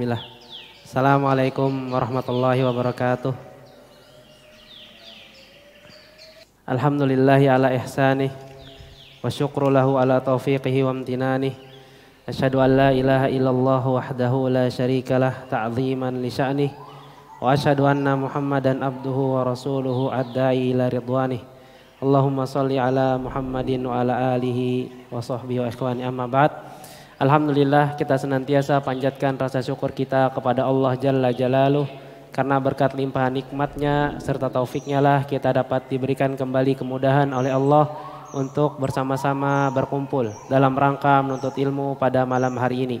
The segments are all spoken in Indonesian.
Bismillah. Assalamualaikum warahmatullahi wabarakatuh. Alhamdulillahi ala ihsani wa syukru lahu ala taufiqihi wa amtinani. Asyhadu an la ilaha illallah wahdahu la syarikalah ta'ziman li sya'ni Wa asyhadu anna Muhammadan abduhu wa rasuluhu adda'i ila ridwani. Allahumma salli ala Muhammadin wa ala alihi wa sahbihi wa ikhwani amma ba'd. Alhamdulillah kita senantiasa panjatkan rasa syukur kita kepada Allah Jalla Jalaluh karena berkat limpahan nikmatnya serta taufiknya lah kita dapat diberikan kembali kemudahan oleh Allah untuk bersama-sama berkumpul dalam rangka menuntut ilmu pada malam hari ini.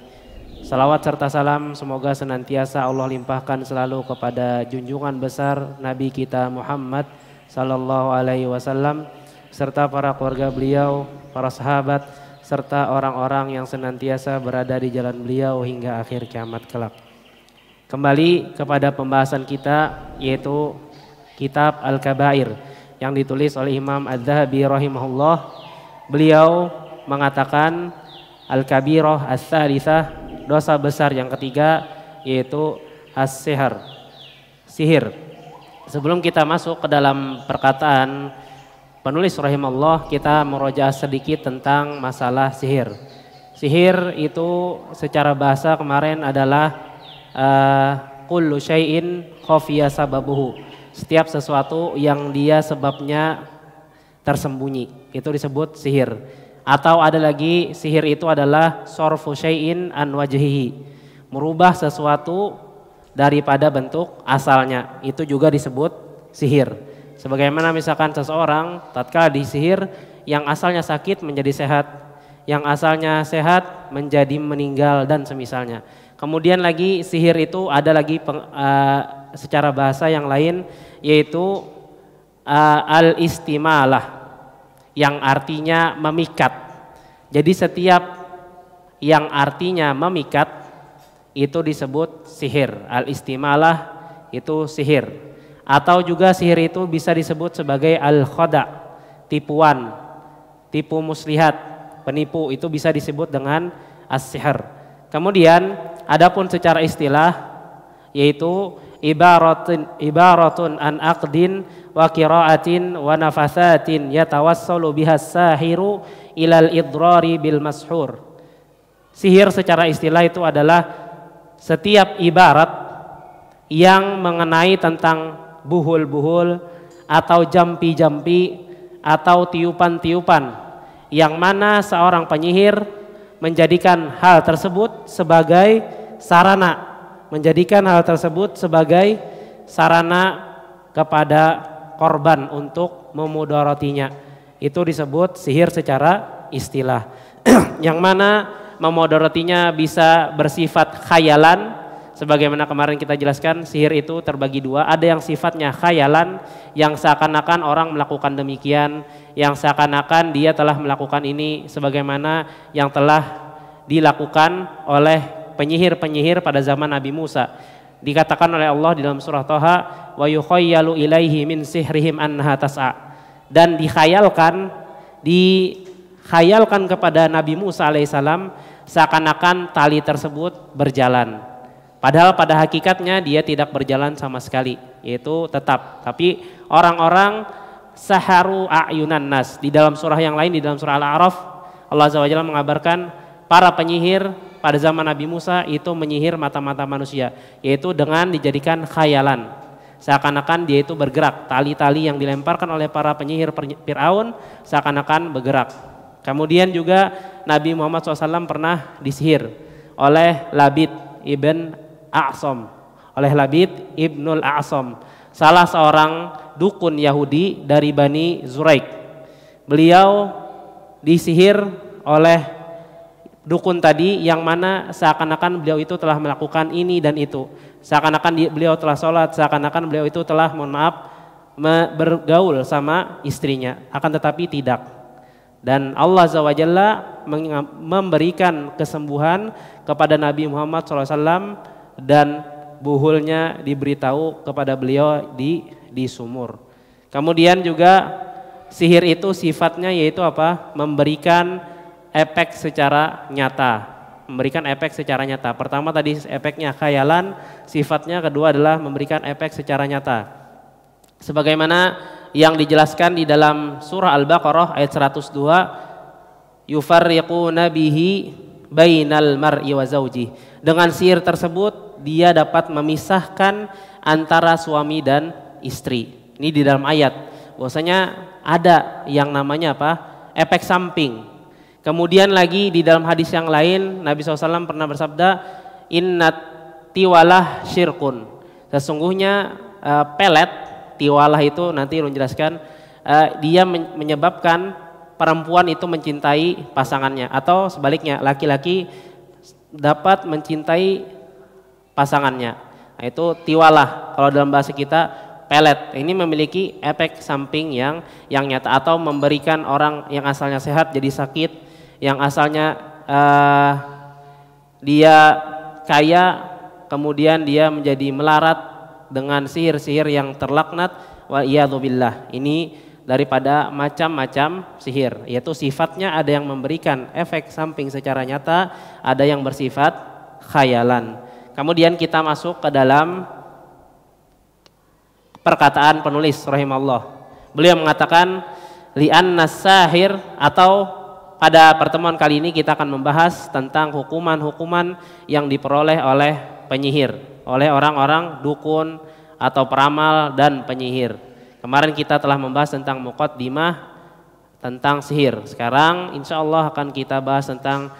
Salawat serta salam semoga senantiasa Allah limpahkan selalu kepada junjungan besar Nabi kita Muhammad sallallahu alaihi wasallam serta para keluarga beliau, para sahabat serta orang-orang yang senantiasa berada di jalan beliau hingga akhir kiamat kelak. Kembali kepada pembahasan kita yaitu kitab Al-Kabair yang ditulis oleh Imam Az-Zahabi rahimahullah. Beliau mengatakan Al-Kabirah As-Salisah dosa besar yang ketiga yaitu as-sihar. Sihir. Sebelum kita masuk ke dalam perkataan penulis rahimahullah kita meroja sedikit tentang masalah sihir. Sihir itu secara bahasa kemarin adalah uh, syai'in khafiya sababuhu. Setiap sesuatu yang dia sebabnya tersembunyi itu disebut sihir. Atau ada lagi sihir itu adalah sorfu syai'in an wajhihi. Merubah sesuatu daripada bentuk asalnya. Itu juga disebut sihir. Sebagaimana misalkan seseorang tatkala disihir yang asalnya sakit menjadi sehat, yang asalnya sehat menjadi meninggal dan semisalnya. Kemudian lagi sihir itu ada lagi peng, uh, secara bahasa yang lain yaitu uh, al-istimalah yang artinya memikat. Jadi setiap yang artinya memikat itu disebut sihir. Al-istimalah itu sihir. Atau juga sihir itu bisa disebut sebagai al khoda tipuan, tipu muslihat, penipu itu bisa disebut dengan as-sihir. Kemudian adapun secara istilah yaitu ibaratun ibaratun an aqdin wa qira'atin wa nafasatin yatawassalu biha sahiru ilal idrari bil mashur. Sihir secara istilah itu adalah setiap ibarat yang mengenai tentang buhul-buhul, atau jampi-jampi, atau tiupan-tiupan, yang mana seorang penyihir menjadikan hal tersebut sebagai sarana, menjadikan hal tersebut sebagai sarana kepada korban untuk memudorotinya. Itu disebut sihir secara istilah. yang mana memudorotinya bisa bersifat khayalan, Sebagaimana kemarin kita jelaskan, sihir itu terbagi dua. Ada yang sifatnya khayalan, yang seakan-akan orang melakukan demikian, yang seakan-akan dia telah melakukan ini, sebagaimana yang telah dilakukan oleh penyihir-penyihir pada zaman Nabi Musa. Dikatakan oleh Allah di dalam surah Toha, wa yukhayyalu ilaihi min sihrihim annaha tas'a. Dan dikhayalkan, dikhayalkan kepada Nabi Musa alaihissalam seakan-akan tali tersebut berjalan Padahal pada hakikatnya dia tidak berjalan sama sekali, yaitu tetap. Tapi orang-orang saharu ayunan nas. Di dalam surah yang lain, di dalam surah Al-A'raf, Allah SWT mengabarkan para penyihir pada zaman Nabi Musa itu menyihir mata-mata manusia, yaitu dengan dijadikan khayalan. Seakan-akan dia itu bergerak, tali-tali yang dilemparkan oleh para penyihir Fir'aun seakan-akan bergerak. Kemudian juga Nabi Muhammad SAW pernah disihir oleh Labid ibn A'sam oleh Labid Ibnul A'sam salah seorang dukun Yahudi dari Bani Zuraik beliau disihir oleh dukun tadi yang mana seakan-akan beliau itu telah melakukan ini dan itu seakan-akan beliau telah sholat seakan-akan beliau itu telah mohon maaf bergaul sama istrinya akan tetapi tidak dan Allah swt memberikan kesembuhan kepada Nabi Muhammad SAW dan buhulnya diberitahu kepada beliau di di sumur. Kemudian juga sihir itu sifatnya yaitu apa? Memberikan efek secara nyata. Memberikan efek secara nyata. Pertama tadi efeknya khayalan, sifatnya kedua adalah memberikan efek secara nyata. Sebagaimana yang dijelaskan di dalam surah Al-Baqarah ayat 102, yufarriquna bihi bainal mar'i wa zawjihi dengan sihir tersebut dia dapat memisahkan antara suami dan istri. Ini di dalam ayat. Bahwasanya ada yang namanya apa? Efek samping. Kemudian lagi di dalam hadis yang lain Nabi SAW pernah bersabda Innat tiwalah syirkun Sesungguhnya uh, pelet tiwalah itu nanti Ilun jelaskan uh, Dia menyebabkan perempuan itu mencintai pasangannya Atau sebaliknya laki-laki dapat mencintai pasangannya. Nah, itu tiwalah kalau dalam bahasa kita pelet. Ini memiliki efek samping yang yang nyata atau memberikan orang yang asalnya sehat jadi sakit, yang asalnya uh, dia kaya kemudian dia menjadi melarat dengan sihir-sihir yang terlaknat wa iyadzubillah. Ini daripada macam-macam sihir yaitu sifatnya ada yang memberikan efek samping secara nyata ada yang bersifat khayalan kemudian kita masuk ke dalam perkataan penulis rahimahullah beliau mengatakan lian nasahir atau pada pertemuan kali ini kita akan membahas tentang hukuman-hukuman yang diperoleh oleh penyihir oleh orang-orang dukun atau peramal dan penyihir Kemarin kita telah membahas tentang dimah tentang sihir. Sekarang insya Allah akan kita bahas tentang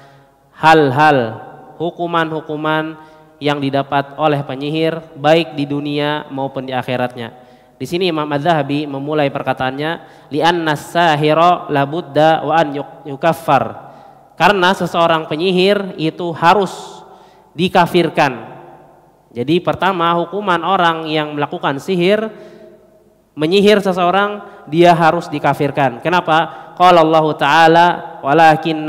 hal-hal hukuman-hukuman yang didapat oleh penyihir baik di dunia maupun di akhiratnya. Di sini Imam Az-Zahabi memulai perkataannya li'anna sahira labudda wa an yukaffar. Karena seseorang penyihir itu harus dikafirkan. Jadi pertama hukuman orang yang melakukan sihir menyihir seseorang dia harus dikafirkan. Kenapa? Qala Allah taala walakin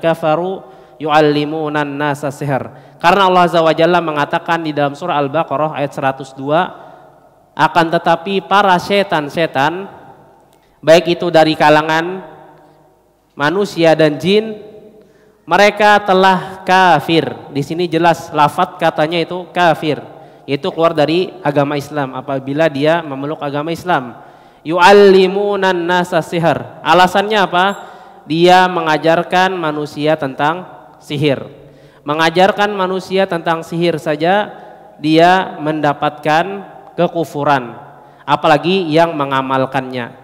kafaru yu'allimunan nasa sihir. Karena Allah azza wa mengatakan di dalam surah Al-Baqarah ayat 102 akan tetapi para setan-setan baik itu dari kalangan manusia dan jin mereka telah kafir. Di sini jelas lafat katanya itu kafir yaitu keluar dari agama Islam apabila dia memeluk agama Islam. Yu'allimunan nasa sihir. Alasannya apa? Dia mengajarkan manusia tentang sihir. Mengajarkan manusia tentang sihir saja dia mendapatkan kekufuran, apalagi yang mengamalkannya.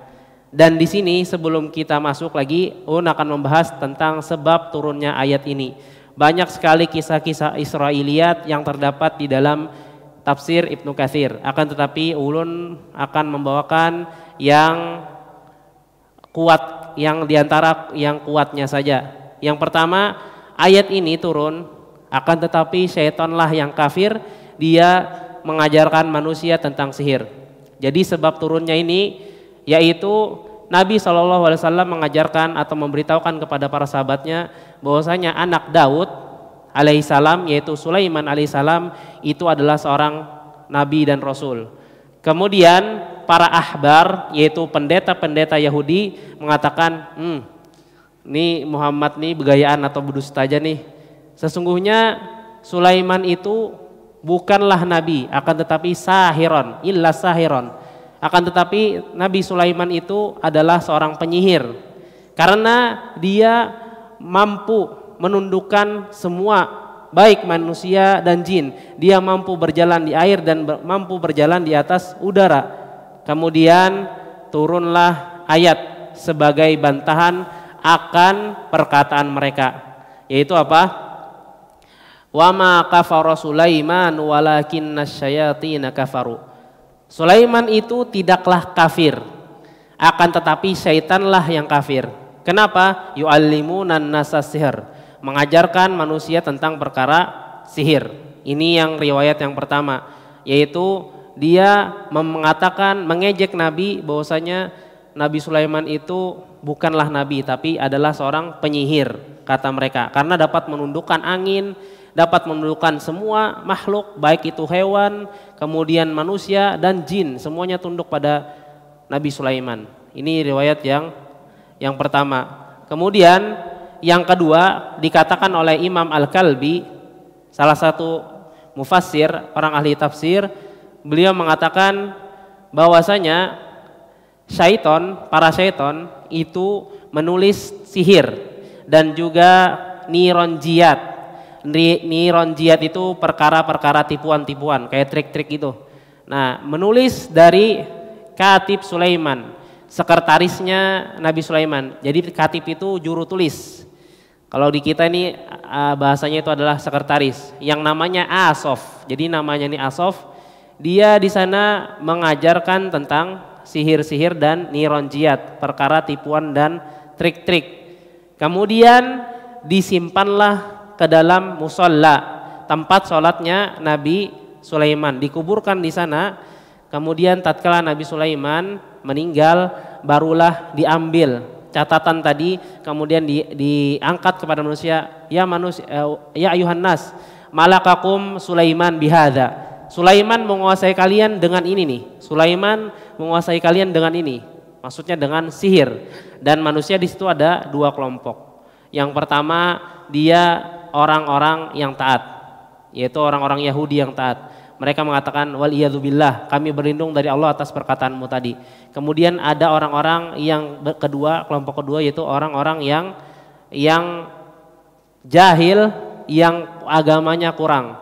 Dan di sini sebelum kita masuk lagi, Un akan membahas tentang sebab turunnya ayat ini. Banyak sekali kisah-kisah Israiliyat yang terdapat di dalam tafsir Ibnu Katsir. Akan tetapi ulun akan membawakan yang kuat yang diantara yang kuatnya saja. Yang pertama, ayat ini turun akan tetapi syaitonlah yang kafir dia mengajarkan manusia tentang sihir. Jadi sebab turunnya ini yaitu Nabi Shallallahu Alaihi Wasallam mengajarkan atau memberitahukan kepada para sahabatnya bahwasanya anak Daud alaihissalam yaitu Sulaiman alaihissalam itu adalah seorang nabi dan rasul. Kemudian para ahbar yaitu pendeta-pendeta Yahudi mengatakan, hmm, ini Muhammad nih begayaan atau budus aja nih. Sesungguhnya Sulaiman itu bukanlah nabi, akan tetapi sahiron, illa sahiron. Akan tetapi Nabi Sulaiman itu adalah seorang penyihir. Karena dia mampu menundukkan semua baik manusia dan jin. Dia mampu berjalan di air dan mampu berjalan di atas udara. Kemudian turunlah ayat sebagai bantahan akan perkataan mereka. Yaitu apa? Wa ma kafara Sulaiman walakinnasyayatin kafaru. Sulaiman itu tidaklah kafir. Akan tetapi syaitanlah yang kafir. Kenapa? Yu'allimunan nasa sihir mengajarkan manusia tentang perkara sihir. Ini yang riwayat yang pertama, yaitu dia mengatakan mengejek Nabi bahwasanya Nabi Sulaiman itu bukanlah nabi tapi adalah seorang penyihir kata mereka karena dapat menundukkan angin, dapat menundukkan semua makhluk baik itu hewan, kemudian manusia dan jin semuanya tunduk pada Nabi Sulaiman. Ini riwayat yang yang pertama. Kemudian yang kedua dikatakan oleh Imam Al-Kalbi salah satu mufassir, orang ahli tafsir, beliau mengatakan bahwasanya syaiton, para syaiton itu menulis sihir dan juga nironjiat. Nironjiat itu perkara-perkara tipuan-tipuan, kayak trik-trik gitu Nah, menulis dari Katib Sulaiman, sekretarisnya Nabi Sulaiman. Jadi Katib itu juru tulis kalau di kita ini bahasanya itu adalah sekretaris yang namanya Asof. Jadi namanya ini Asof. Dia di sana mengajarkan tentang sihir-sihir dan nironjiat, perkara tipuan dan trik-trik. Kemudian disimpanlah ke dalam musola tempat sholatnya Nabi Sulaiman dikuburkan di sana. Kemudian tatkala Nabi Sulaiman meninggal barulah diambil catatan tadi kemudian di, diangkat kepada manusia ya manusia eh, ya ayuhan nas malakakum Sulaiman bihada Sulaiman menguasai kalian dengan ini nih Sulaiman menguasai kalian dengan ini maksudnya dengan sihir dan manusia di situ ada dua kelompok yang pertama dia orang-orang yang taat yaitu orang-orang Yahudi yang taat mereka mengatakan wal iyadzubillah kami berlindung dari Allah atas perkataanmu tadi. Kemudian ada orang-orang yang kedua, kelompok kedua yaitu orang-orang yang yang jahil, yang agamanya kurang.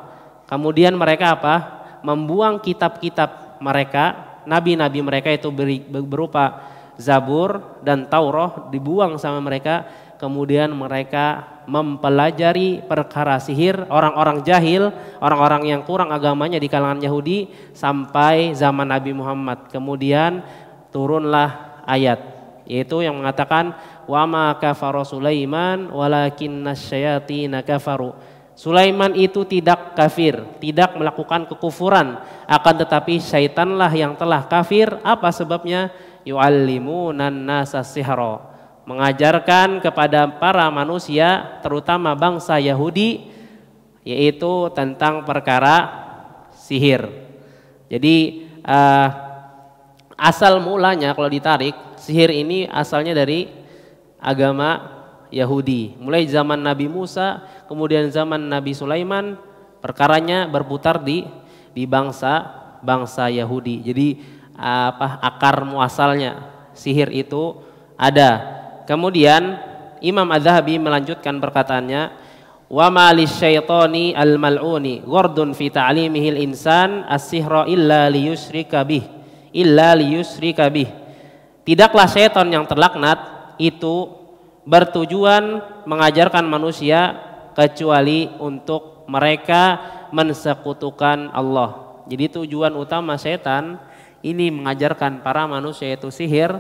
Kemudian mereka apa? Membuang kitab-kitab mereka, nabi-nabi mereka itu berupa Zabur dan Taurat dibuang sama mereka. Kemudian mereka mempelajari perkara sihir orang-orang jahil, orang-orang yang kurang agamanya di kalangan Yahudi sampai zaman Nabi Muhammad. Kemudian turunlah ayat yaitu yang mengatakan wa ma kafara Sulaiman walakinnasyayatin kafaru. Sulaiman itu tidak kafir, tidak melakukan kekufuran, akan tetapi syaitanlah yang telah kafir. Apa sebabnya? Yu'allimunan nasa sihra mengajarkan kepada para manusia terutama bangsa Yahudi yaitu tentang perkara sihir. Jadi uh, asal mulanya kalau ditarik sihir ini asalnya dari agama Yahudi. Mulai zaman Nabi Musa, kemudian zaman Nabi Sulaiman, perkaranya berputar di di bangsa bangsa Yahudi. Jadi uh, apa akar muasalnya sihir itu ada Kemudian Imam Az-Zahabi melanjutkan perkataannya, "Wa ma lisyaitani al-mal'uni ghurdun fi ta'limihi al-insan as-sihra illa liyusyrika bih, illa liyusyrika bih." Tidaklah setan yang terlaknat itu bertujuan mengajarkan manusia kecuali untuk mereka mensekutukan Allah. Jadi tujuan utama setan ini mengajarkan para manusia itu sihir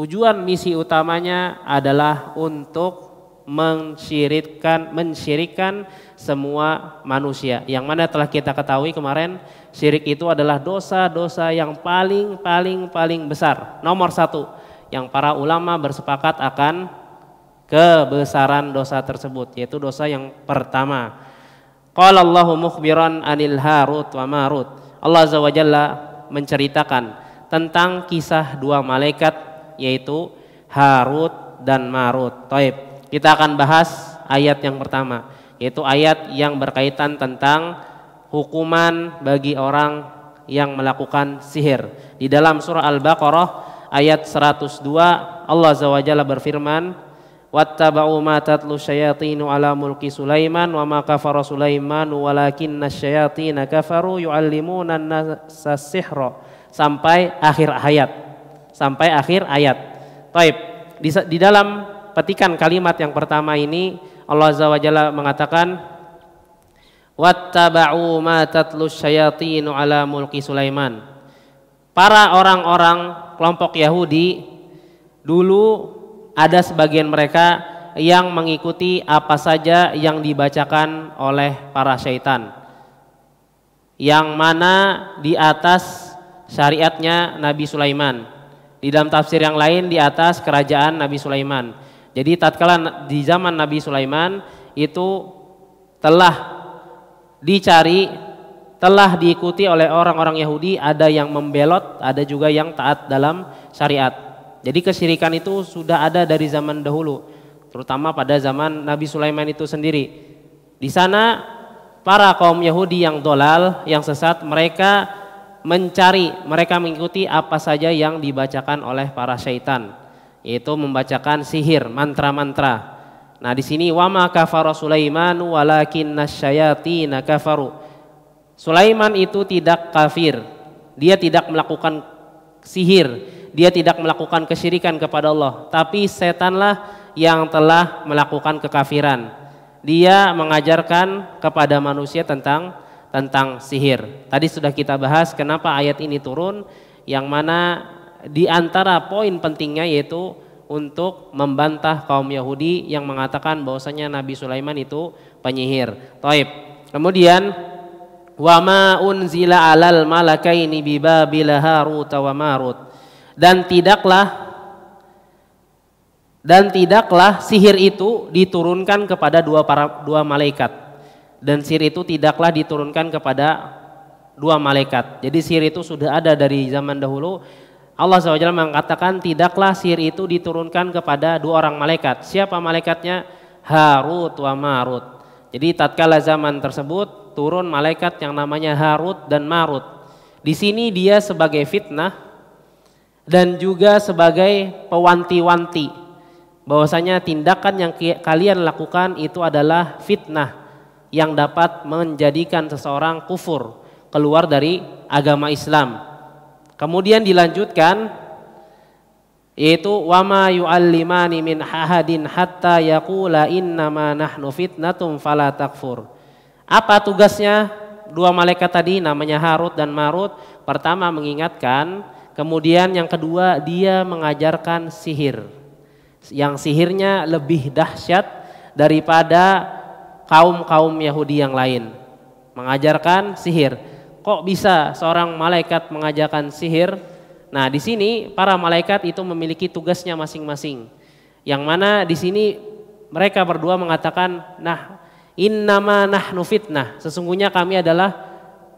Tujuan misi utamanya adalah untuk mensyirikkan mensyirikkan semua manusia. Yang mana telah kita ketahui kemarin syirik itu adalah dosa-dosa yang paling paling paling besar. Nomor satu yang para ulama bersepakat akan kebesaran dosa tersebut yaitu dosa yang pertama. Qala Allahu mukhbiran anil Harut wa Marut. Allah Azza wa Jalla menceritakan tentang kisah dua malaikat yaitu Harut dan Marut. Taib. Kita akan bahas ayat yang pertama yaitu ayat yang berkaitan tentang hukuman bagi orang yang melakukan sihir. Di dalam surah Al-Baqarah ayat 102 Allah Azza wa berfirman wattaba'u ma tatlu syayatinu ala mulki Sulaiman wa ma kafara Sulaiman walakinna syayatina kafaru yu'allimuna an-nasa sihra sampai akhir ayat sampai akhir ayat. Taib. Di, di dalam petikan kalimat yang pertama ini Allah Azza wa Jalla mengatakan wattaba'u ma tatlus syayatinu ala mulki Sulaiman. Para orang-orang kelompok Yahudi dulu ada sebagian mereka yang mengikuti apa saja yang dibacakan oleh para syaitan yang mana di atas syariatnya Nabi Sulaiman di dalam tafsir yang lain di atas kerajaan Nabi Sulaiman. Jadi tatkala di zaman Nabi Sulaiman itu telah dicari, telah diikuti oleh orang-orang Yahudi, ada yang membelot, ada juga yang taat dalam syariat. Jadi kesyirikan itu sudah ada dari zaman dahulu, terutama pada zaman Nabi Sulaiman itu sendiri. Di sana para kaum Yahudi yang dolal, yang sesat, mereka mencari, mereka mengikuti apa saja yang dibacakan oleh para syaitan, yaitu membacakan sihir, mantra-mantra. Nah, di sini wama kafara Sulaiman walakin nasyati kafaru. Sulaiman itu tidak kafir. Dia tidak melakukan sihir, dia tidak melakukan kesyirikan kepada Allah, tapi setanlah yang telah melakukan kekafiran. Dia mengajarkan kepada manusia tentang tentang sihir. Tadi sudah kita bahas kenapa ayat ini turun yang mana di antara poin pentingnya yaitu untuk membantah kaum Yahudi yang mengatakan bahwasanya Nabi Sulaiman itu penyihir. Taib. Kemudian wa unzila alal malakaini bi babil harut wa Dan tidaklah dan tidaklah sihir itu diturunkan kepada dua para dua malaikat dan sir itu tidaklah diturunkan kepada dua malaikat. Jadi sir itu sudah ada dari zaman dahulu. Allah SWT mengatakan tidaklah sir itu diturunkan kepada dua orang malaikat. Siapa malaikatnya? Harut wa Marut. Jadi tatkala zaman tersebut turun malaikat yang namanya Harut dan Marut. Di sini dia sebagai fitnah dan juga sebagai pewanti-wanti bahwasanya tindakan yang kalian lakukan itu adalah fitnah yang dapat menjadikan seseorang kufur keluar dari agama Islam. Kemudian dilanjutkan yaitu wama yu'allimani min ahadin hatta yaqula ma nahnu fitnatum fala takfur. Apa tugasnya dua malaikat tadi namanya Harut dan Marut? Pertama mengingatkan, kemudian yang kedua dia mengajarkan sihir. Yang sihirnya lebih dahsyat daripada kaum-kaum Yahudi yang lain mengajarkan sihir. Kok bisa seorang malaikat mengajarkan sihir? Nah, di sini para malaikat itu memiliki tugasnya masing-masing. Yang mana di sini mereka berdua mengatakan, "Nah, innama nahnu fitnah." Sesungguhnya kami adalah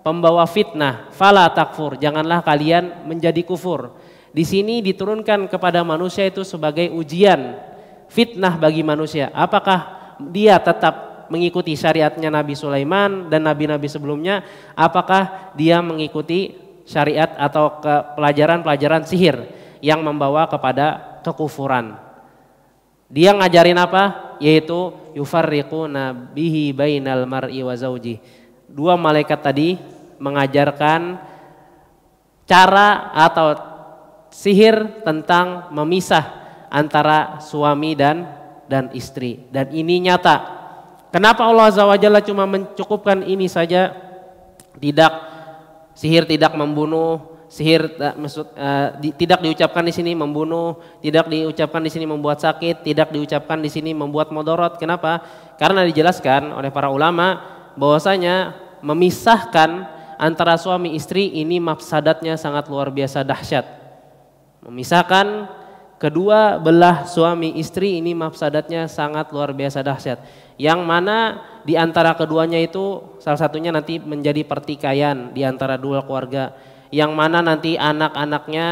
pembawa fitnah. Fala takfur, janganlah kalian menjadi kufur. Di sini diturunkan kepada manusia itu sebagai ujian, fitnah bagi manusia. Apakah dia tetap mengikuti syariatnya Nabi Sulaiman dan nabi-nabi sebelumnya, apakah dia mengikuti syariat atau pelajaran-pelajaran sihir yang membawa kepada kekufuran. Dia ngajarin apa? Yaitu yufarriqu nabihi bainal mar'i wa zauji. Dua malaikat tadi mengajarkan cara atau sihir tentang memisah antara suami dan dan istri dan ini nyata Kenapa Allah Azza wa Jalla cuma mencukupkan ini saja? Tidak sihir tidak membunuh, sihir maksud uh, di, tidak diucapkan di sini membunuh, tidak diucapkan di sini membuat sakit, tidak diucapkan di sini membuat modorot. Kenapa? Karena dijelaskan oleh para ulama bahwasanya memisahkan antara suami istri ini mafsadatnya sangat luar biasa dahsyat. Memisahkan kedua belah suami istri ini mafsadatnya sangat luar biasa dahsyat yang mana di antara keduanya itu salah satunya nanti menjadi pertikaian di antara dua keluarga yang mana nanti anak-anaknya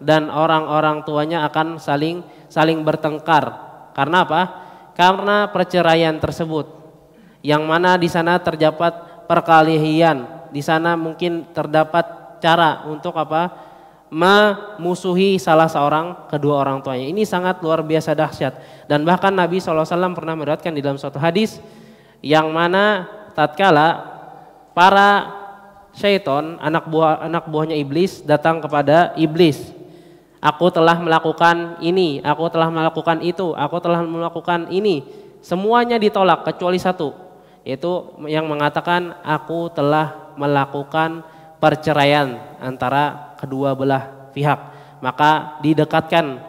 dan orang-orang tuanya akan saling saling bertengkar. Karena apa? Karena perceraian tersebut. Yang mana di sana terdapat perkalihian, di sana mungkin terdapat cara untuk apa? memusuhi salah seorang kedua orang tuanya. Ini sangat luar biasa dahsyat. Dan bahkan Nabi SAW pernah meriwayatkan di dalam suatu hadis yang mana tatkala para syaiton anak buah anak buahnya iblis datang kepada iblis. Aku telah melakukan ini, aku telah melakukan itu, aku telah melakukan ini. Semuanya ditolak kecuali satu, yaitu yang mengatakan aku telah melakukan perceraian antara kedua belah pihak. Maka didekatkan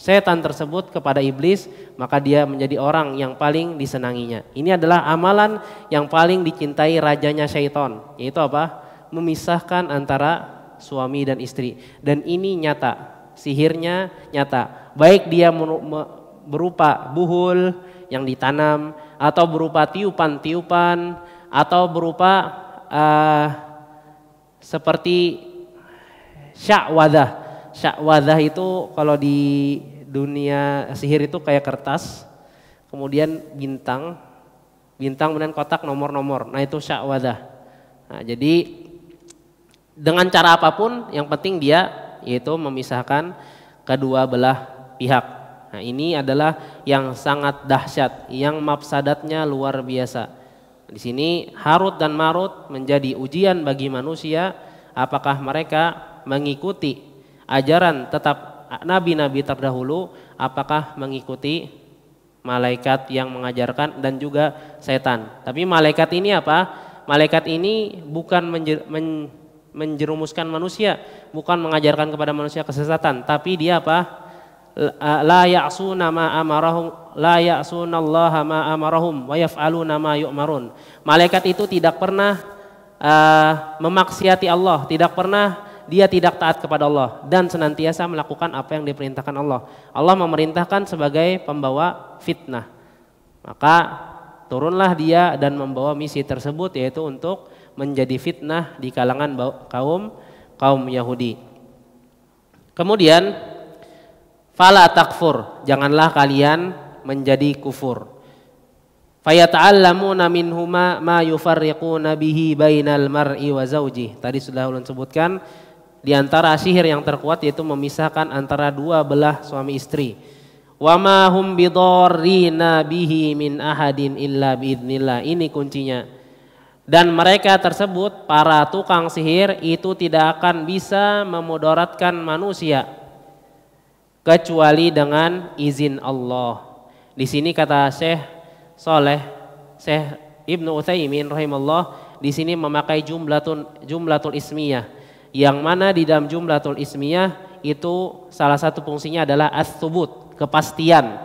setan tersebut kepada iblis, maka dia menjadi orang yang paling disenanginya. Ini adalah amalan yang paling dicintai rajanya syaitan, yaitu apa? Memisahkan antara suami dan istri. Dan ini nyata, sihirnya nyata. Baik dia berupa buhul yang ditanam atau berupa tiupan-tiupan atau berupa uh, seperti Syakwadah. Syakwadah itu kalau di dunia sihir itu kayak kertas, kemudian bintang, bintang kemudian kotak nomor-nomor. Nah itu syakwadah. Nah, jadi dengan cara apapun yang penting dia yaitu memisahkan kedua belah pihak. Nah, ini adalah yang sangat dahsyat, yang mafsadatnya luar biasa. Di sini Harut dan Marut menjadi ujian bagi manusia apakah mereka mengikuti ajaran tetap nabi-nabi terdahulu apakah mengikuti malaikat yang mengajarkan dan juga setan. Tapi malaikat ini apa? Malaikat ini bukan menjer, men, menjerumuskan manusia, bukan mengajarkan kepada manusia kesesatan, tapi dia apa? La ya'suna ma amarahum la Allah ma amarahum wa yaf'aluna ma yu'marun. Malaikat itu tidak pernah uh, memaksiati Allah, tidak pernah dia tidak taat kepada Allah dan senantiasa melakukan apa yang diperintahkan Allah. Allah memerintahkan sebagai pembawa fitnah. Maka turunlah dia dan membawa misi tersebut yaitu untuk menjadi fitnah di kalangan kaum kaum Yahudi. Kemudian fala takfur, janganlah kalian menjadi kufur. Fayata'allamuna minhuma ma yufarriquna bihi bainal mar'i wa zawjih. Tadi sudah ulun sebutkan di antara sihir yang terkuat yaitu memisahkan antara dua belah suami istri. Wa ma hum bidarrina bihi min ahadin illa biidznillah. Ini kuncinya. Dan mereka tersebut para tukang sihir itu tidak akan bisa memudaratkan manusia kecuali dengan izin Allah. Di sini kata Syekh Soleh, Syekh Ibnu Utsaimin rahimallahu di sini memakai jumlatun jumlatul ismiyah yang mana di dalam jumlatul ismiyah itu salah satu fungsinya adalah as-subut, kepastian,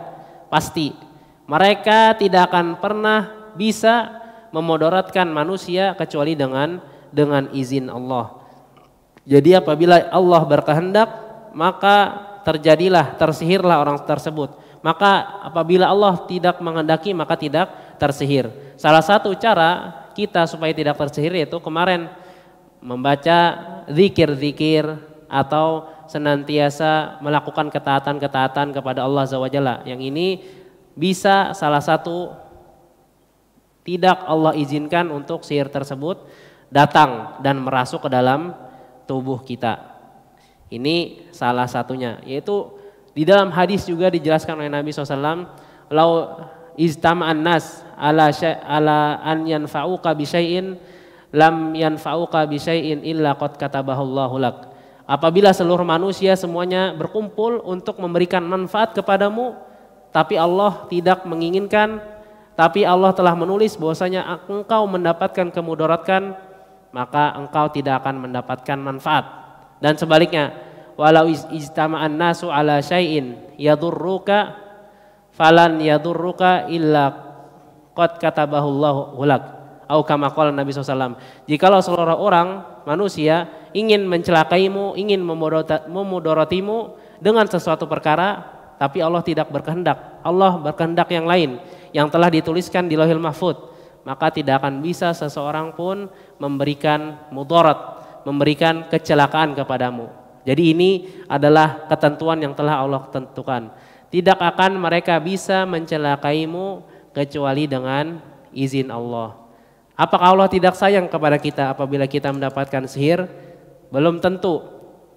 pasti. Mereka tidak akan pernah bisa memodoratkan manusia kecuali dengan dengan izin Allah. Jadi apabila Allah berkehendak maka terjadilah tersihirlah orang tersebut. Maka apabila Allah tidak menghendaki maka tidak tersihir. Salah satu cara kita supaya tidak tersihir yaitu kemarin membaca zikir-zikir atau senantiasa melakukan ketaatan-ketaatan kepada Allah Zawajalla. Yang ini bisa salah satu tidak Allah izinkan untuk sihir tersebut datang dan merasuk ke dalam tubuh kita. Ini salah satunya, yaitu di dalam hadis juga dijelaskan oleh Nabi SAW, lau istam nas ala, ala an yanfa'uka bisyai'in lam yanfa'uka bisyai'in illa qad katabahallahu Apabila seluruh manusia semuanya berkumpul untuk memberikan manfaat kepadamu, tapi Allah tidak menginginkan, tapi Allah telah menulis bahwasanya engkau mendapatkan kemudaratan, maka engkau tidak akan mendapatkan manfaat. Dan sebaliknya, walau ijtama'an nasu ala syai'in yadurruka falan yadurruka illa qad kata lak au kama qala Nabi SAW. Jikalau seluruh orang manusia ingin mencelakaimu, ingin memudorotimu dengan sesuatu perkara, tapi Allah tidak berkehendak. Allah berkehendak yang lain yang telah dituliskan di Lauhil Mahfud. Maka tidak akan bisa seseorang pun memberikan mudarat, memberikan kecelakaan kepadamu. Jadi ini adalah ketentuan yang telah Allah tentukan. Tidak akan mereka bisa mencelakaimu kecuali dengan izin Allah. Apakah Allah tidak sayang kepada kita apabila kita mendapatkan sihir? Belum tentu.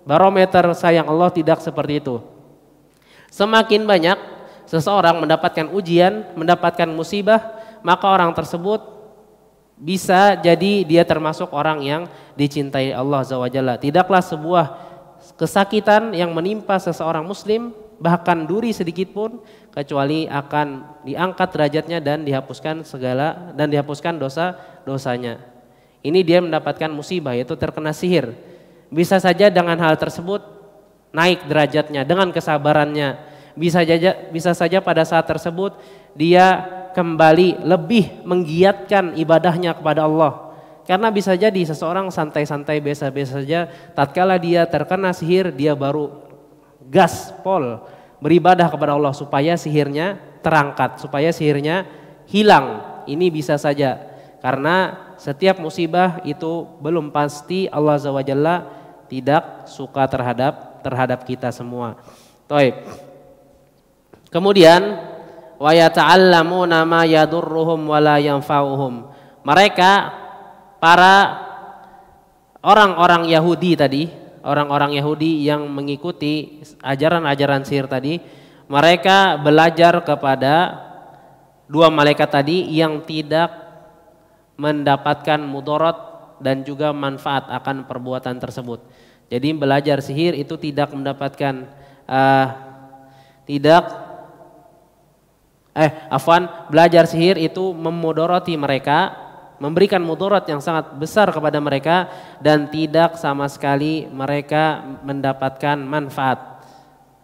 Barometer sayang Allah tidak seperti itu. Semakin banyak seseorang mendapatkan ujian, mendapatkan musibah, maka orang tersebut bisa jadi dia termasuk orang yang dicintai Allah SWT. Tidaklah sebuah kesakitan yang menimpa seseorang muslim bahkan duri sedikit pun kecuali akan diangkat derajatnya dan dihapuskan segala dan dihapuskan dosa-dosanya. Ini dia mendapatkan musibah yaitu terkena sihir. Bisa saja dengan hal tersebut naik derajatnya dengan kesabarannya. Bisa saja bisa saja pada saat tersebut dia kembali lebih menggiatkan ibadahnya kepada Allah. Karena bisa jadi seseorang santai-santai biasa-biasa saja tatkala dia terkena sihir dia baru gaspol beribadah kepada Allah supaya sihirnya terangkat, supaya sihirnya hilang. Ini bisa saja karena setiap musibah itu belum pasti Allah azza Jalla tidak suka terhadap terhadap kita semua. Taib. Kemudian wa nama yadurruhum wa la yanfa'uhum. Mereka para orang-orang Yahudi tadi orang-orang Yahudi yang mengikuti ajaran-ajaran sihir tadi, mereka belajar kepada dua malaikat tadi yang tidak mendapatkan mudarat dan juga manfaat akan perbuatan tersebut. Jadi belajar sihir itu tidak mendapatkan uh, tidak eh afwan belajar sihir itu memudoroti mereka memberikan mudarat yang sangat besar kepada mereka dan tidak sama sekali mereka mendapatkan manfaat.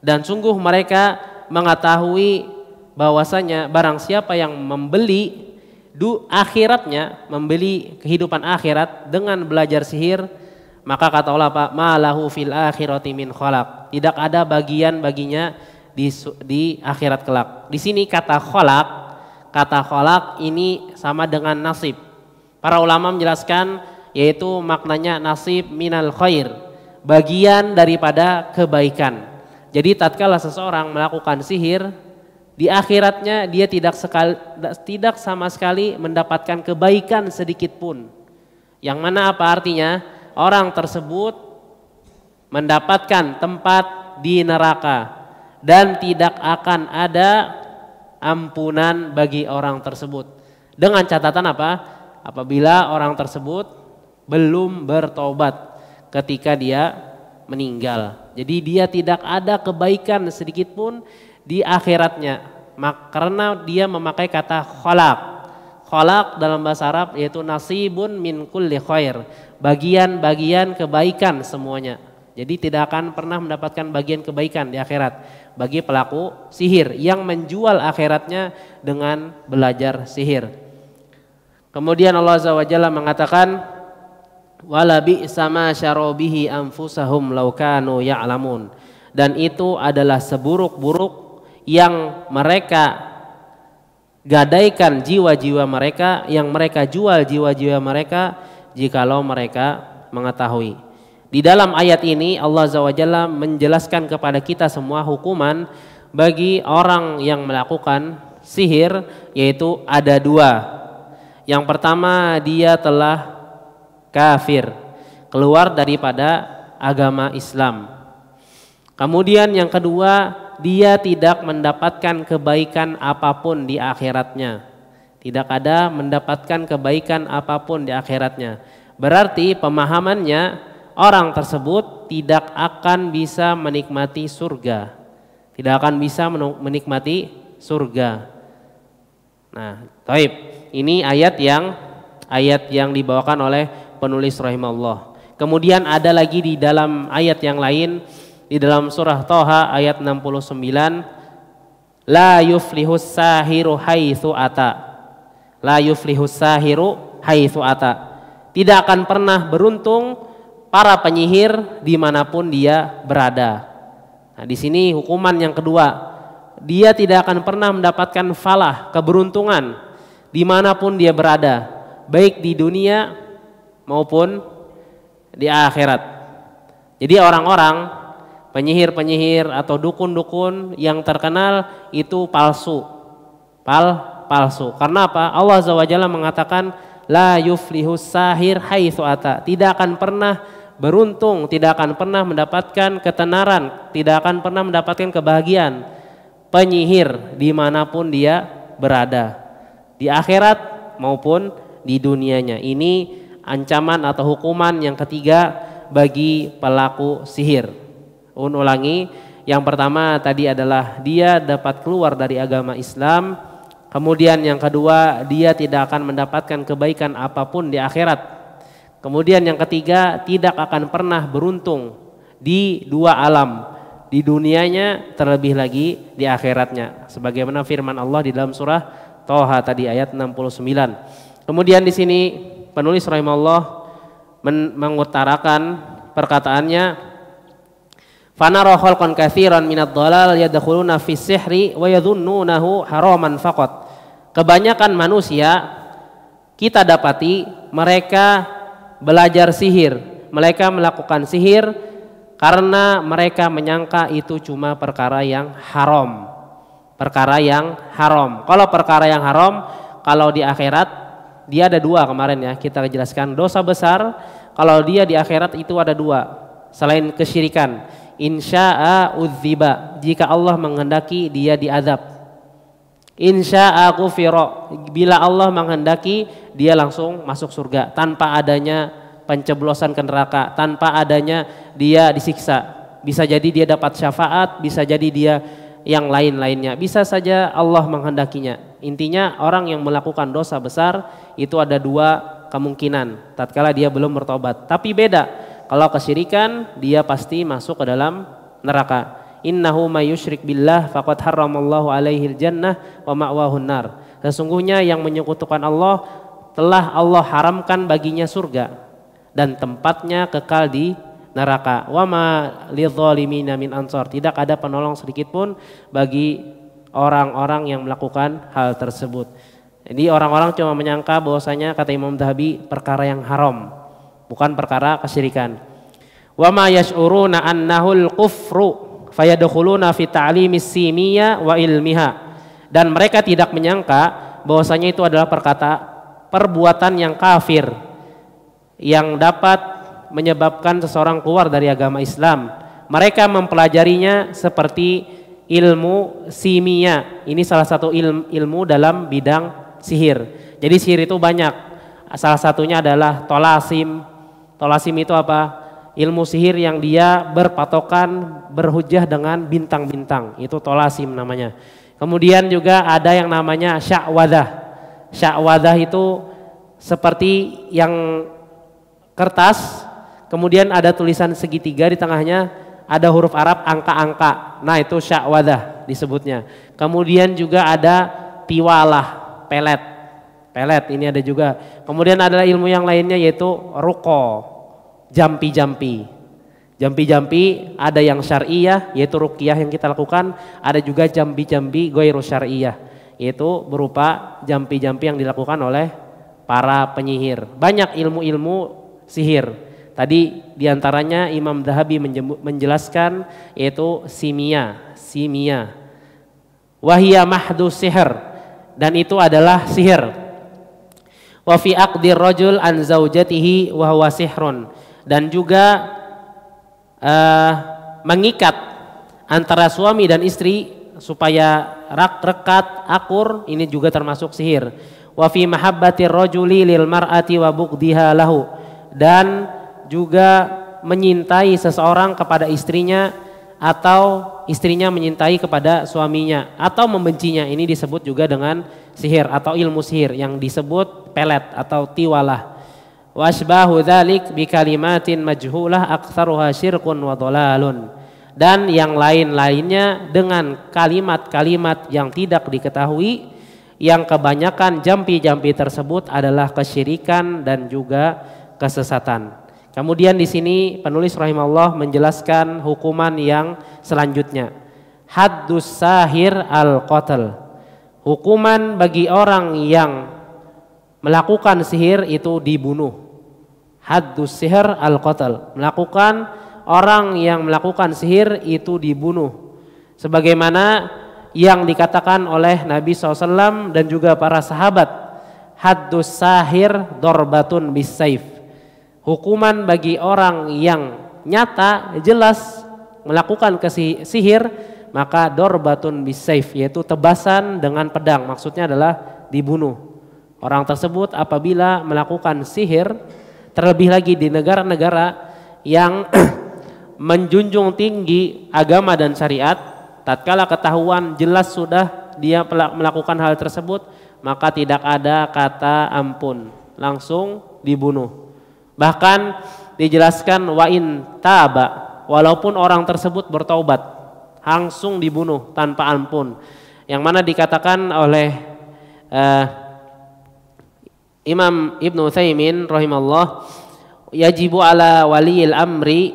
Dan sungguh mereka mengetahui bahwasanya barang siapa yang membeli du akhiratnya, membeli kehidupan akhirat dengan belajar sihir, maka kata Allah Pak, malahu fil akhirati min khalaq. Tidak ada bagian baginya di di akhirat kelak. Di sini kata khalaq, kata khalaq ini sama dengan nasib Para ulama menjelaskan yaitu maknanya nasib minal khair, bagian daripada kebaikan. Jadi tatkala seseorang melakukan sihir, di akhiratnya dia tidak sekali tidak sama sekali mendapatkan kebaikan sedikit pun. Yang mana apa artinya? Orang tersebut mendapatkan tempat di neraka dan tidak akan ada ampunan bagi orang tersebut. Dengan catatan apa? apabila orang tersebut belum bertobat ketika dia meninggal. Jadi dia tidak ada kebaikan sedikit pun di akhiratnya. Mak, karena dia memakai kata kholak. Kholak dalam bahasa Arab yaitu nasibun min kulli khair. Bagian-bagian kebaikan semuanya. Jadi tidak akan pernah mendapatkan bagian kebaikan di akhirat bagi pelaku sihir yang menjual akhiratnya dengan belajar sihir. Kemudian Allah Azza wa Jalla mengatakan wala sama syarobihi anfusahum laukanu ya'lamun. Dan itu adalah seburuk-buruk yang mereka gadaikan jiwa-jiwa mereka yang mereka jual jiwa-jiwa mereka jikalau mereka mengetahui. Di dalam ayat ini Allah Azza wa Jalla menjelaskan kepada kita semua hukuman bagi orang yang melakukan sihir yaitu ada dua yang pertama dia telah kafir, keluar daripada agama Islam. Kemudian yang kedua, dia tidak mendapatkan kebaikan apapun di akhiratnya. Tidak ada mendapatkan kebaikan apapun di akhiratnya. Berarti pemahamannya orang tersebut tidak akan bisa menikmati surga. Tidak akan bisa menikmati surga. Nah, taib. Ini ayat yang ayat yang dibawakan oleh penulis rahimahullah. Kemudian ada lagi di dalam ayat yang lain di dalam surah Toha ayat 69 La yuflihus sahiru haitsu ata. La yuflihus sahiru haitsu ata. Tidak akan pernah beruntung para penyihir dimanapun dia berada. Nah, di sini hukuman yang kedua, dia tidak akan pernah mendapatkan falah, keberuntungan dimanapun dia berada, baik di dunia maupun di akhirat. Jadi orang-orang penyihir-penyihir atau dukun-dukun yang terkenal itu palsu. Pal palsu. Karena apa? Allah SWT mengatakan la yuflihus sahir haitsu ata. Tidak akan pernah beruntung, tidak akan pernah mendapatkan ketenaran, tidak akan pernah mendapatkan kebahagiaan penyihir dimanapun dia berada di akhirat maupun di dunianya. Ini ancaman atau hukuman yang ketiga bagi pelaku sihir. Un ulangi, yang pertama tadi adalah dia dapat keluar dari agama Islam. Kemudian yang kedua, dia tidak akan mendapatkan kebaikan apapun di akhirat. Kemudian yang ketiga, tidak akan pernah beruntung di dua alam, di dunianya terlebih lagi di akhiratnya. Sebagaimana firman Allah di dalam surah Toha tadi ayat 69. Kemudian di sini penulis rahimahullah mengutarakan perkataannya Fanara khalqan katsiran minat dalal yadkhuluna fis sihri wa nahu haroman fakot. Kebanyakan manusia kita dapati mereka belajar sihir, mereka melakukan sihir karena mereka menyangka itu cuma perkara yang haram perkara yang haram. Kalau perkara yang haram, kalau di akhirat dia ada dua kemarin ya kita jelaskan dosa besar kalau dia di akhirat itu ada dua selain kesyirikan insya'a udziba jika Allah menghendaki dia diadab insya'a kufiro bila Allah menghendaki dia langsung masuk surga tanpa adanya penceblosan ke neraka tanpa adanya dia disiksa bisa jadi dia dapat syafaat bisa jadi dia yang lain-lainnya. Bisa saja Allah menghendakinya. Intinya orang yang melakukan dosa besar itu ada dua kemungkinan tatkala dia belum bertobat. Tapi beda kalau kesyirikan dia pasti masuk ke dalam neraka. Innahu mayyushrik billah faqad harramallahu alaihil jannah wa ma'wahun nar. Sesungguhnya yang menyekutukan Allah telah Allah haramkan baginya surga dan tempatnya kekal di neraka. Wama lidzalimina min ansor. Tidak ada penolong sedikit pun bagi orang-orang yang melakukan hal tersebut. Jadi orang-orang cuma menyangka bahwasanya kata Imam Dhabi perkara yang haram, bukan perkara kesyirikan. Wama yash'uruna annahul kufru fayadkhuluna fi ta'limis simiyya wa ilmiha. Dan mereka tidak menyangka bahwasanya itu adalah perkata perbuatan yang kafir yang dapat menyebabkan seseorang keluar dari agama Islam. Mereka mempelajarinya seperti ilmu simia. Ini salah satu ilmu, ilmu dalam bidang sihir. Jadi sihir itu banyak. Salah satunya adalah tolasim. Tolasim itu apa? Ilmu sihir yang dia berpatokan berhujah dengan bintang-bintang. Itu tolasim namanya. Kemudian juga ada yang namanya syakwadah. Syakwadah itu seperti yang kertas kemudian ada tulisan segitiga di tengahnya ada huruf Arab angka-angka. Nah, itu sya'wadah disebutnya. Kemudian juga ada tiwalah, pelet. Pelet ini ada juga. Kemudian ada ilmu yang lainnya yaitu ruko, jampi-jampi. Jampi-jampi ada yang syariah yaitu rukiah yang kita lakukan, ada juga jampi-jampi goiru syariah yaitu berupa jampi-jampi yang dilakukan oleh para penyihir. Banyak ilmu-ilmu sihir Tadi diantaranya Imam Dahabi menjelaskan yaitu simia, simia. Wahia mahdu sihir dan itu adalah sihir. Wa fi rojul rajul an zaujatihi wa huwa sihrun dan juga uh, mengikat antara suami dan istri supaya rak rekat akur ini juga termasuk sihir. Wa fi mahabbati rajuli lil mar'ati wa bughdiha lahu dan juga menyintai seseorang kepada istrinya atau istrinya menyintai kepada suaminya atau membencinya ini disebut juga dengan sihir atau ilmu sihir yang disebut pelet atau tiwalah wasbahu dzalik bi kalimatin majhulah aktsaruha syirkun wa dhalalun dan yang lain-lainnya dengan kalimat-kalimat yang tidak diketahui yang kebanyakan jampi-jampi tersebut adalah kesyirikan dan juga kesesatan. Kemudian di sini penulis rahimahullah menjelaskan hukuman yang selanjutnya. Haddus sahir al-qatl. Hukuman bagi orang yang melakukan sihir itu dibunuh. Haddus sihir al-qatl. Melakukan orang yang melakukan sihir itu dibunuh. Sebagaimana yang dikatakan oleh Nabi SAW dan juga para sahabat. Haddus sahir dorbatun bisayf hukuman bagi orang yang nyata jelas melakukan sihir maka dorbatun bisaif yaitu tebasan dengan pedang maksudnya adalah dibunuh orang tersebut apabila melakukan sihir terlebih lagi di negara-negara yang menjunjung tinggi agama dan syariat tatkala ketahuan jelas sudah dia melakukan hal tersebut maka tidak ada kata ampun langsung dibunuh Bahkan dijelaskan wa in taba walaupun orang tersebut bertobat, langsung dibunuh tanpa ampun. Yang mana dikatakan oleh uh, Imam Ibn Thaymin rahimallah yajibu ala waliil amri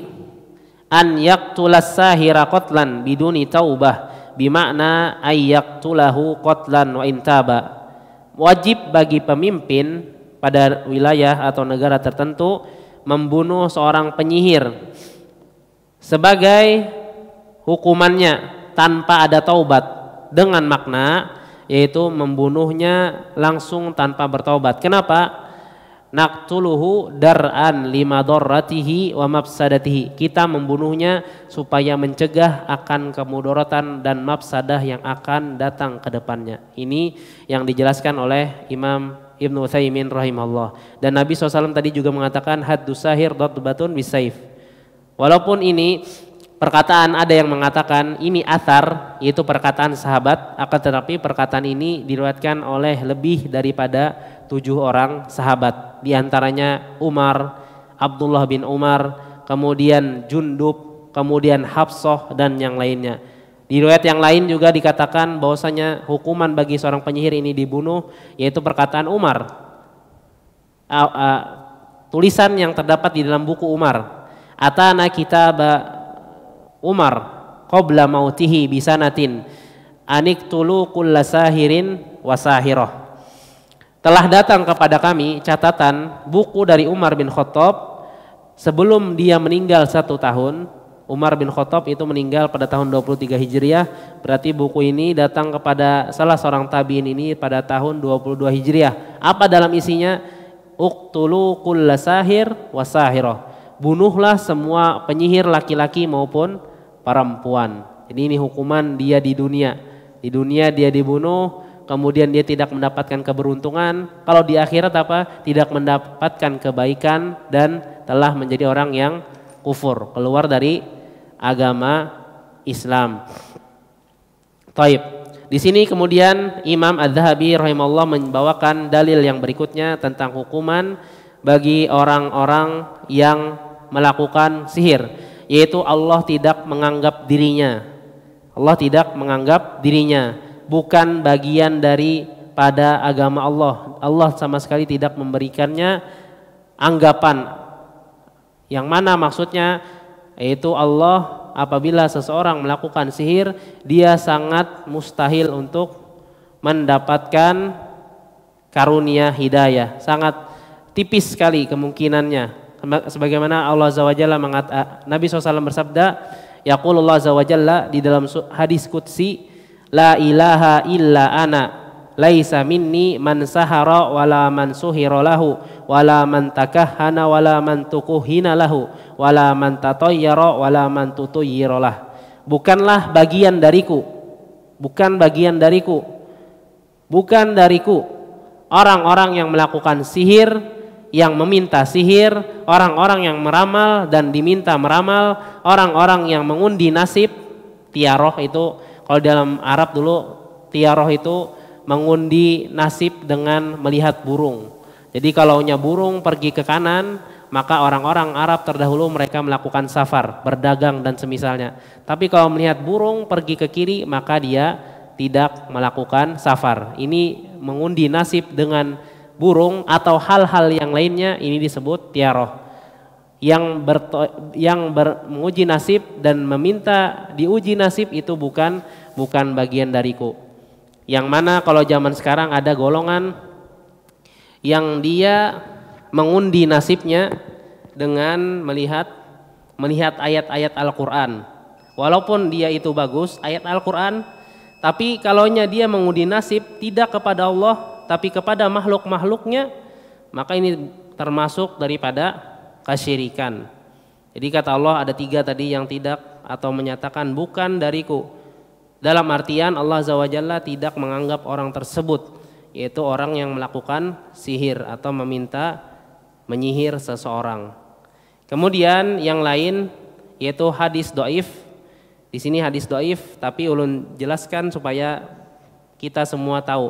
an yaqtulas sahira qatlan biduni taubah bimakna ay yaqtulahu qatlan wa intaba wajib bagi pemimpin pada wilayah atau negara tertentu membunuh seorang penyihir sebagai hukumannya tanpa ada taubat dengan makna yaitu membunuhnya langsung tanpa bertaubat. Kenapa? Naktuluhu dar'an lima dorratihi wa mafsadatihi. Kita membunuhnya supaya mencegah akan kemudorotan dan mafsadah yang akan datang ke depannya. Ini yang dijelaskan oleh Imam Ibnu Utsaimin rahimahullah. Dan Nabi SAW tadi juga mengatakan haddu sahir batun bisaif. Walaupun ini perkataan ada yang mengatakan ini athar yaitu perkataan sahabat akan tetapi perkataan ini diriwayatkan oleh lebih daripada tujuh orang sahabat diantaranya Umar, Abdullah bin Umar, kemudian Jundub, kemudian Hafsah dan yang lainnya. Di riwayat yang lain juga dikatakan bahwasanya hukuman bagi seorang penyihir ini dibunuh yaitu perkataan Umar. Uh, uh, tulisan yang terdapat di dalam buku Umar. Atana kitab Umar qabla mautihi bisanatin anik tulu kullasahirin wasahirah. Telah datang kepada kami catatan buku dari Umar bin Khattab sebelum dia meninggal satu tahun Umar bin Khattab itu meninggal pada tahun 23 Hijriah. Berarti buku ini datang kepada salah seorang tabiin ini pada tahun 22 Hijriah. Apa dalam isinya? Uqtulu kulla sahir sahiroh. Bunuhlah semua penyihir laki-laki maupun perempuan. Jadi ini hukuman dia di dunia. Di dunia dia dibunuh, kemudian dia tidak mendapatkan keberuntungan. Kalau di akhirat apa? Tidak mendapatkan kebaikan dan telah menjadi orang yang kufur, keluar dari agama Islam. Taib. Di sini kemudian Imam Az-Zahabi rahimahullah membawakan dalil yang berikutnya tentang hukuman bagi orang-orang yang melakukan sihir, yaitu Allah tidak menganggap dirinya. Allah tidak menganggap dirinya bukan bagian dari pada agama Allah. Allah sama sekali tidak memberikannya anggapan. Yang mana maksudnya yaitu Allah apabila seseorang melakukan sihir dia sangat mustahil untuk mendapatkan karunia hidayah sangat tipis sekali kemungkinannya sebagaimana Allah Zawajalla mengatakan eh, Nabi SAW bersabda Yaqulullah Zawajalla di dalam hadis Qudsi La ilaha illa ana laisa minni man sahara wala man suhira lahu wala man takahana wala man tukuhina lahu wala man tatayyara wala man bukanlah bagian dariku bukan bagian dariku bukan dariku orang-orang yang melakukan sihir yang meminta sihir orang-orang yang meramal dan diminta meramal orang-orang yang mengundi nasib tiaroh itu kalau dalam Arab dulu tiaroh itu mengundi nasib dengan melihat burung jadi kalau burung pergi ke kanan, maka orang-orang Arab terdahulu mereka melakukan safar, berdagang dan semisalnya. Tapi kalau melihat burung pergi ke kiri, maka dia tidak melakukan safar. Ini mengundi nasib dengan burung atau hal-hal yang lainnya ini disebut tiaroh yang berto, yang ber, menguji nasib dan meminta diuji nasib itu bukan bukan bagian dariku. Yang mana kalau zaman sekarang ada golongan yang dia mengundi nasibnya dengan melihat melihat ayat-ayat Al-Qur'an. Walaupun dia itu bagus ayat Al-Qur'an, tapi kalau dia mengundi nasib tidak kepada Allah tapi kepada makhluk-makhluknya, maka ini termasuk daripada kesyirikan. Jadi kata Allah ada tiga tadi yang tidak atau menyatakan bukan dariku. Dalam artian Allah Azza wa tidak menganggap orang tersebut yaitu orang yang melakukan sihir atau meminta menyihir seseorang. Kemudian yang lain yaitu hadis doif. Di sini hadis doif, tapi ulun jelaskan supaya kita semua tahu.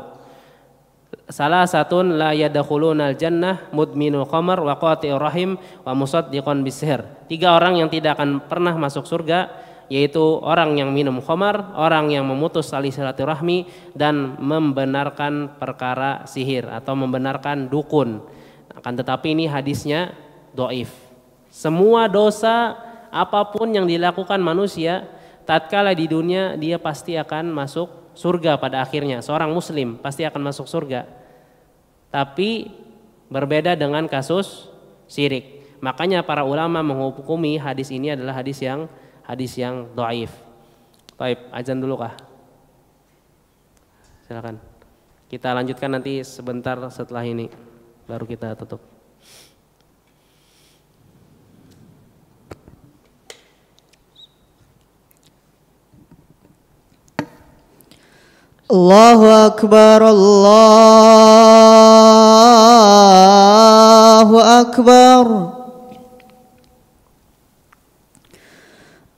Salah satu la al jannah mudminu khamar wa qati'ur rahim wa musaddiqan bisihir. Tiga orang yang tidak akan pernah masuk surga yaitu orang yang minum khamar, orang yang memutus tali silaturahmi dan membenarkan perkara sihir atau membenarkan dukun. Akan tetapi ini hadisnya doif. Semua dosa apapun yang dilakukan manusia tatkala di dunia dia pasti akan masuk surga pada akhirnya. Seorang muslim pasti akan masuk surga. Tapi berbeda dengan kasus syirik. Makanya para ulama menghukumi hadis ini adalah hadis yang hadis yang doaif. Baik, ajen dulu kah? Silakan. Kita lanjutkan nanti sebentar setelah ini baru kita tutup. Allahu Akbar, Allahu Akbar.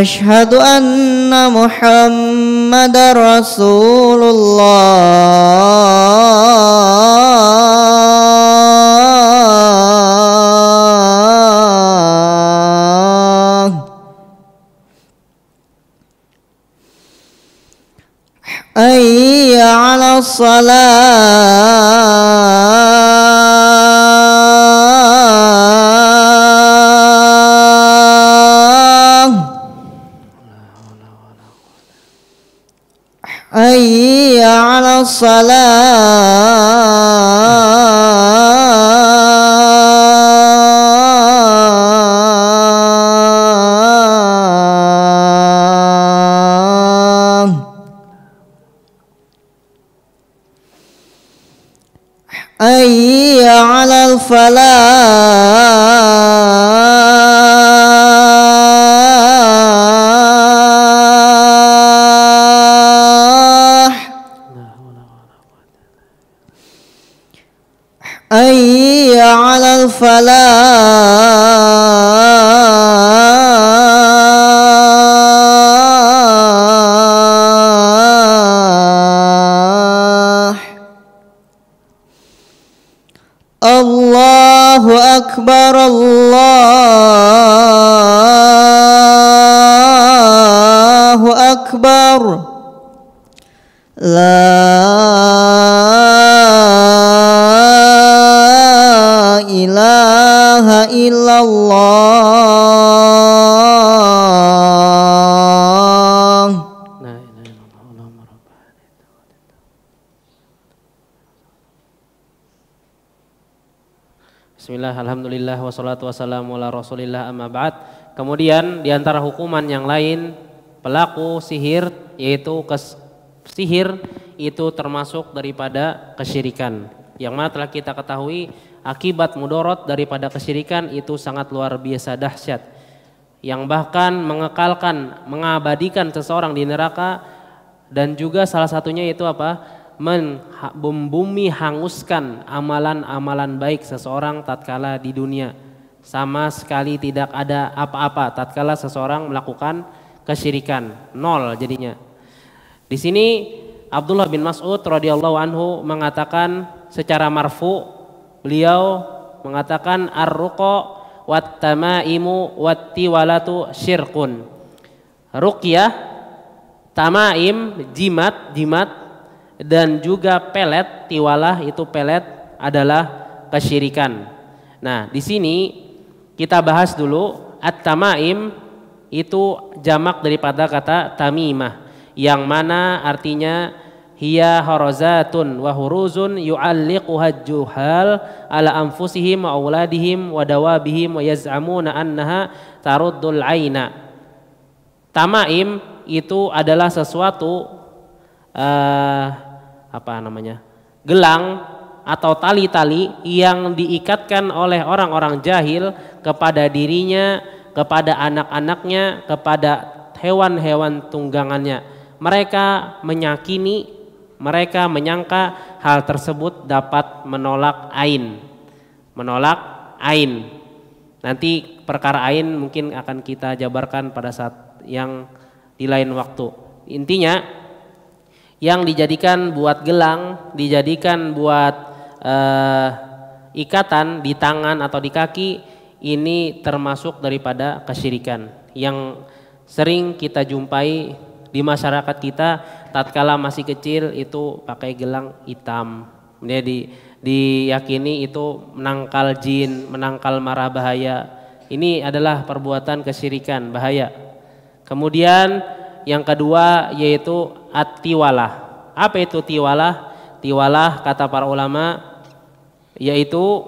أشهد أن محمد رسول الله أي على الصلاه فلا Alhamdulillah wassalatu wassalamu ala Rasulillah amma ba'd. Kemudian di antara hukuman yang lain pelaku sihir yaitu kes, sihir itu termasuk daripada kesyirikan. Yang mana telah kita ketahui akibat mudorot daripada kesyirikan itu sangat luar biasa dahsyat. Yang bahkan mengekalkan, mengabadikan seseorang di neraka dan juga salah satunya itu apa? membumi hanguskan amalan-amalan baik seseorang tatkala di dunia sama sekali tidak ada apa-apa tatkala seseorang melakukan kesyirikan nol jadinya di sini Abdullah bin Mas'ud radhiyallahu anhu mengatakan secara marfu beliau mengatakan ar wat tamaimu wat tiwalatu syirkun ruqyah tamaim jimat jimat dan juga pelet tiwalah itu pelet adalah kesyirikan. Nah, di sini kita bahas dulu at-tamaim itu jamak daripada kata tamimah yang mana artinya hiya harazatun wa huruzun yu'alliquha juhal ala anfusihim wa auladihim wa dawabihim wa yaz'amuna annaha taruddul aina. Tamaim itu adalah sesuatu uh, apa namanya gelang atau tali-tali yang diikatkan oleh orang-orang jahil kepada dirinya, kepada anak-anaknya, kepada hewan-hewan tunggangannya. Mereka menyakini, mereka menyangka hal tersebut dapat menolak ain. Menolak ain. Nanti perkara ain mungkin akan kita jabarkan pada saat yang di lain waktu. Intinya yang dijadikan buat gelang, dijadikan buat eh, ikatan di tangan atau di kaki ini termasuk daripada kesyirikan yang sering kita jumpai di masyarakat kita tatkala masih kecil itu pakai gelang hitam dia diyakini itu menangkal jin menangkal marah bahaya ini adalah perbuatan kesyirikan bahaya kemudian yang kedua yaitu at-tiwalah. Apa itu tiwalah? Tiwalah kata para ulama yaitu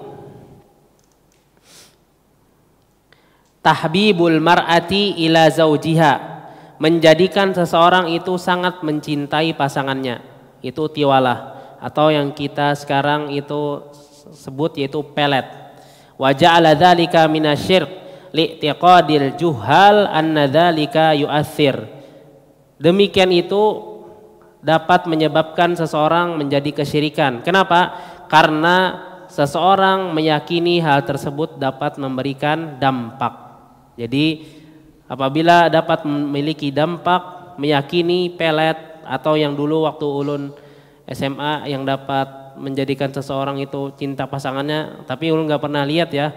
tahbibul mar'ati ila zaujiha. Menjadikan seseorang itu sangat mencintai pasangannya. Itu tiwalah atau yang kita sekarang itu sebut yaitu pelet. Wajah ala dzalika minasyirk li'tiqadil juhal an dzalika yu'athir. Demikian itu dapat menyebabkan seseorang menjadi kesyirikan. Kenapa? Karena seseorang meyakini hal tersebut dapat memberikan dampak. Jadi apabila dapat memiliki dampak, meyakini pelet atau yang dulu waktu ulun SMA yang dapat menjadikan seseorang itu cinta pasangannya, tapi ulun nggak pernah lihat ya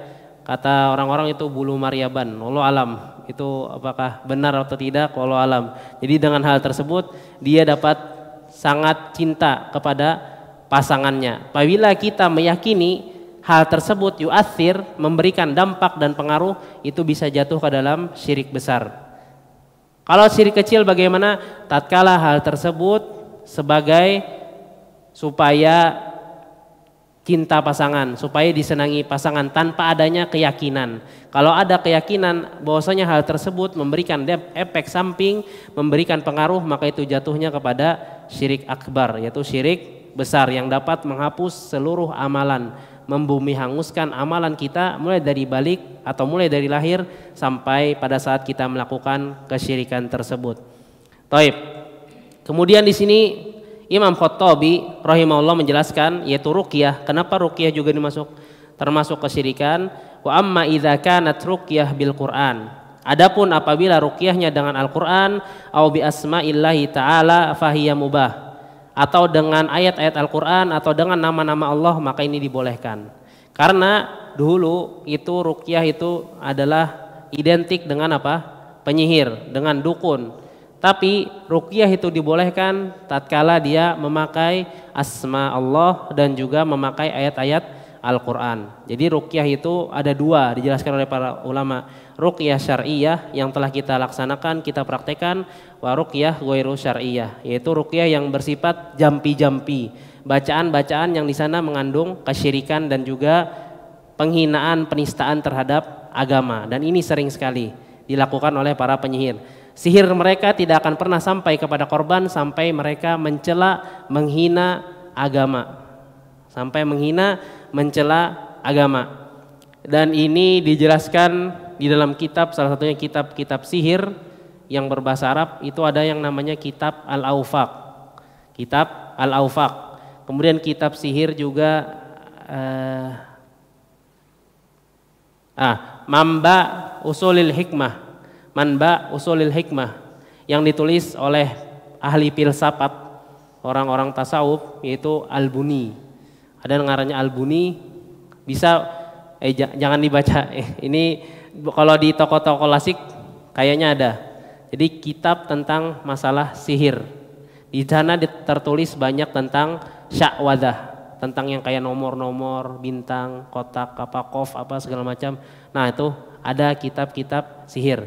kata orang-orang itu bulu mariaban, Allah alam. Itu apakah benar atau tidak, Allah alam. Jadi dengan hal tersebut dia dapat sangat cinta kepada pasangannya. Apabila kita meyakini hal tersebut yu'athir memberikan dampak dan pengaruh itu bisa jatuh ke dalam syirik besar. Kalau syirik kecil bagaimana? Tatkala hal tersebut sebagai supaya cinta pasangan, supaya disenangi pasangan tanpa adanya keyakinan. Kalau ada keyakinan bahwasanya hal tersebut memberikan efek samping, memberikan pengaruh, maka itu jatuhnya kepada syirik akbar yaitu syirik besar yang dapat menghapus seluruh amalan membumi hanguskan amalan kita mulai dari balik atau mulai dari lahir sampai pada saat kita melakukan kesyirikan tersebut. Taib. Kemudian di sini Imam Khattabi rahimahullah menjelaskan yaitu ruqyah. Kenapa ruqyah juga dimasuk termasuk kesyirikan? Wa amma idza kanat ruqyah bil Qur'an. Adapun apabila ruqyahnya dengan Al-Qur'an au bi asma'illahi ta'ala fahiya atau dengan ayat-ayat Al-Qur'an atau dengan nama-nama Allah maka ini dibolehkan. Karena dulu itu ruqyah itu adalah identik dengan apa? penyihir, dengan dukun. Tapi ruqyah itu dibolehkan tatkala dia memakai asma Allah dan juga memakai ayat-ayat Al-Quran. Jadi rukyah itu ada dua dijelaskan oleh para ulama ruqyah syariah yang telah kita laksanakan, kita praktekkan wa ruqyah ghairu syariah, yaitu ruqyah yang bersifat jampi-jampi, bacaan-bacaan yang di sana mengandung kesyirikan dan juga penghinaan, penistaan terhadap agama dan ini sering sekali dilakukan oleh para penyihir. Sihir mereka tidak akan pernah sampai kepada korban sampai mereka mencela, menghina agama. Sampai menghina, mencela agama. Dan ini dijelaskan di dalam kitab salah satunya kitab-kitab sihir yang berbahasa Arab itu ada yang namanya kitab al aufak Kitab al aufak Kemudian kitab sihir juga eh, ah Mamba Usulil Hikmah. mamba Usulil Hikmah yang ditulis oleh ahli filsafat orang-orang tasawuf yaitu al-buni Ada yang ngarannya buni bisa eh jangan dibaca ini kalau di toko-toko lasik kayaknya ada. Jadi kitab tentang masalah sihir. Di sana tertulis banyak tentang syakwadah, tentang yang kayak nomor-nomor, bintang, kotak, kapakov apa segala macam. Nah itu ada kitab-kitab sihir.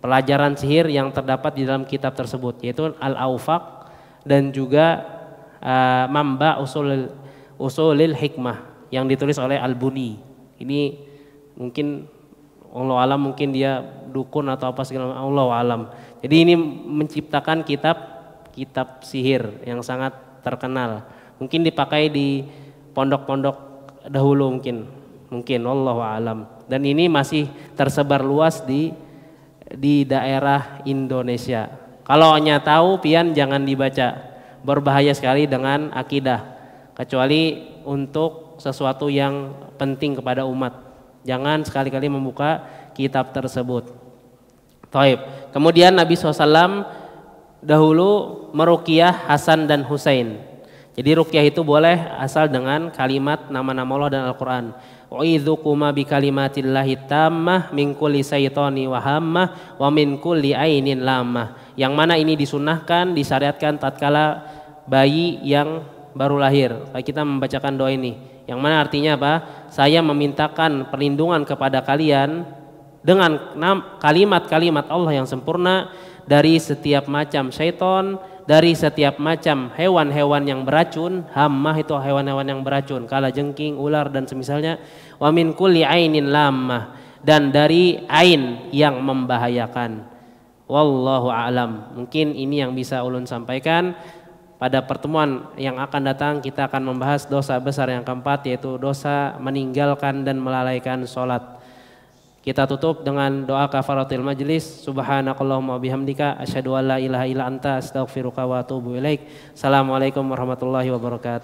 Pelajaran sihir yang terdapat di dalam kitab tersebut yaitu al aufak dan juga uh, Mamba Usul Usulil Hikmah yang ditulis oleh Al-Buni. Ini mungkin Allah alam mungkin dia dukun atau apa segala macam Allah alam. Jadi ini menciptakan kitab kitab sihir yang sangat terkenal. Mungkin dipakai di pondok-pondok dahulu mungkin. Mungkin Allah alam. Dan ini masih tersebar luas di di daerah Indonesia. Kalau hanya tahu pian jangan dibaca. Berbahaya sekali dengan akidah. Kecuali untuk sesuatu yang penting kepada umat Jangan sekali-kali membuka kitab tersebut. Taib. Kemudian Nabi SAW dahulu merukiah Hasan dan Husain. Jadi rukyah itu boleh asal dengan kalimat nama-nama Allah dan Al-Quran. Wa'idhukuma bi kalimatillahi tammah min kulli saytani wa wa min kulli ainin lamah. Yang mana ini disunahkan, disyariatkan tatkala bayi yang baru lahir. Kita membacakan doa ini. Yang mana artinya apa? Saya memintakan perlindungan kepada kalian dengan kalimat-kalimat Allah yang sempurna dari setiap macam syaitan, dari setiap macam hewan-hewan yang beracun, hamah itu hewan-hewan yang beracun, kala jengking, ular dan semisalnya, wa min kulli ainin lamah dan dari ain yang membahayakan. Wallahu alam. Mungkin ini yang bisa ulun sampaikan. Pada pertemuan yang akan datang kita akan membahas dosa besar yang keempat yaitu dosa meninggalkan dan melalaikan sholat. Kita tutup dengan doa kafaratil majlis. Subhanakallahumma bihamdika Asyadu an ilaha ila anta astaghfiruka wa atubu ilaik. Assalamualaikum warahmatullahi wabarakatuh.